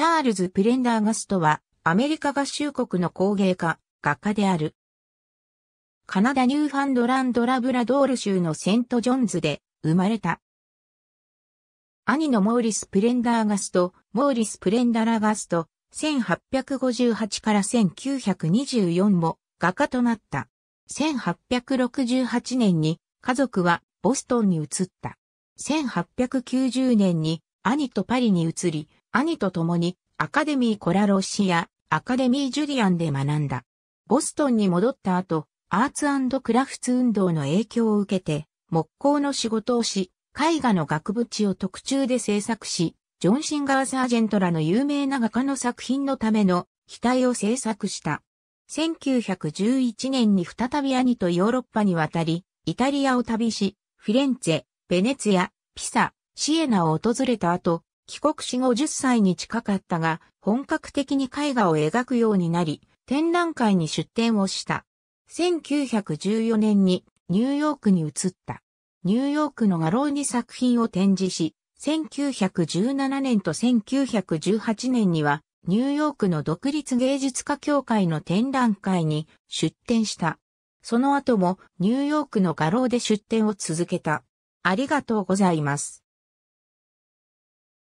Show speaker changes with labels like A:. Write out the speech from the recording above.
A: チャールズ・プレンダーガストは、
B: アメリカ合衆国の工芸家、画家である。カナダ・ニューファンドランド・ラブラドール州のセント・ジョンズで生まれた。兄のモーリス・プレンダーガスト、モーリス・プレンダラガスト、1858から1924も画家となった。1868年に家族はボストンに移った。1890年に兄とパリに移り、兄と共にアカデミーコラロシア、アカデミージュリアンで学んだ。ボストンに戻った後、アーツクラフツ運動の影響を受けて、木工の仕事をし、絵画の額縁を特注で制作し、ジョン・シンガー・サージェントらの有名な画家の作品のための額を制作した。1911年に再び兄とヨーロッパに渡り、イタリアを旅し、フィレンツェ、ベネツィア、ピサ、シエナを訪れた後、帰国し50歳に近かったが、本格的に絵画を描くようになり、展覧会に出展をした。1914年にニューヨークに移った。ニューヨークの画廊に作品を展示し、1917年と1918年には、ニューヨークの独立芸術家協会の展覧会に出展した。その後もニューヨークの画廊で出展を続けた。ありがとうございます。